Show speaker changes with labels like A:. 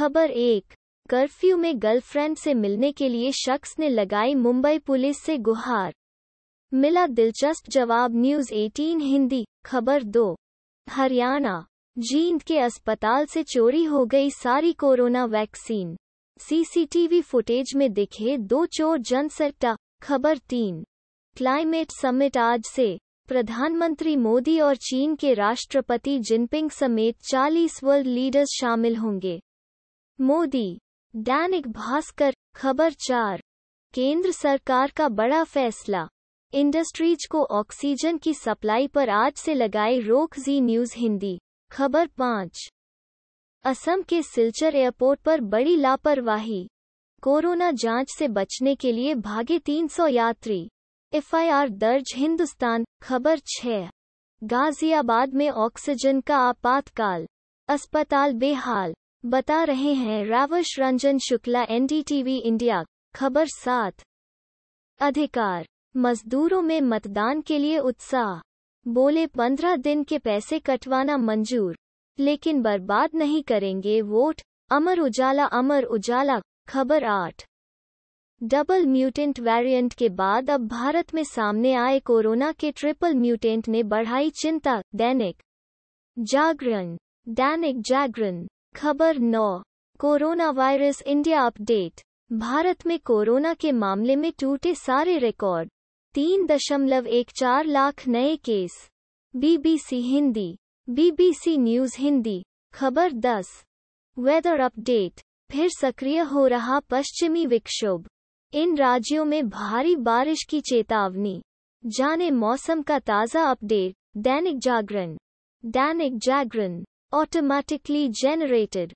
A: खबर एक कर्फ्यू में गर्लफ्रेंड से मिलने के लिए शख्स ने लगाई मुंबई पुलिस से गुहार मिला दिलचस्प जवाब न्यूज 18 हिंदी खबर दो हरियाणा जींद के अस्पताल से चोरी हो गई सारी कोरोना वैक्सीन सीसीटीवी फुटेज में दिखे दो चोर जनसट्टा खबर तीन क्लाइमेट समिट आज से प्रधानमंत्री मोदी और चीन के राष्ट्रपति जिनपिंग समेत 40 वर्ल्ड लीडर्स शामिल होंगे मोदी दैनिक भास्कर खबर चार केंद्र सरकार का बड़ा फैसला इंडस्ट्रीज को ऑक्सीजन की सप्लाई पर आज से लगाए रोक जी न्यूज हिंदी खबर पाँच असम के सिलचर एयरपोर्ट पर बड़ी लापरवाही कोरोना जांच से बचने के लिए भागे 300 यात्री एफआईआर दर्ज हिंदुस्तान खबर छः गाजियाबाद में ऑक्सीजन का आपातकाल अस्पताल बेहाल बता रहे हैं रावश रंजन शुक्ला एनडीटीवी इंडिया खबर सात अधिकार मजदूरों में मतदान के लिए उत्साह बोले पंद्रह दिन के पैसे कटवाना मंजूर लेकिन बर्बाद नहीं करेंगे वोट अमर उजाला अमर उजाला खबर आठ डबल म्यूटेंट वेरिएंट के बाद अब भारत में सामने आए कोरोना के ट्रिपल म्यूटेंट ने बढ़ाई चिंता दैनिक जागरण दैनिक जागरण खबर नौ corona virus India update Bharat में कोरोना के मामले में टूटे सारे रिकॉर्ड तीन दशमलव एक चार लाख नए case BBC Hindi BBC news Hindi खबर दस वेदर अपडेट फिर सक्रिय हो रहा पश्चिमी विक्षोभ इन राज्यों में भारी बारिश की चेतावनी जाने मौसम का ताज़ा अपडेट दैनिक जागरण दैनिक जागरण automatically generated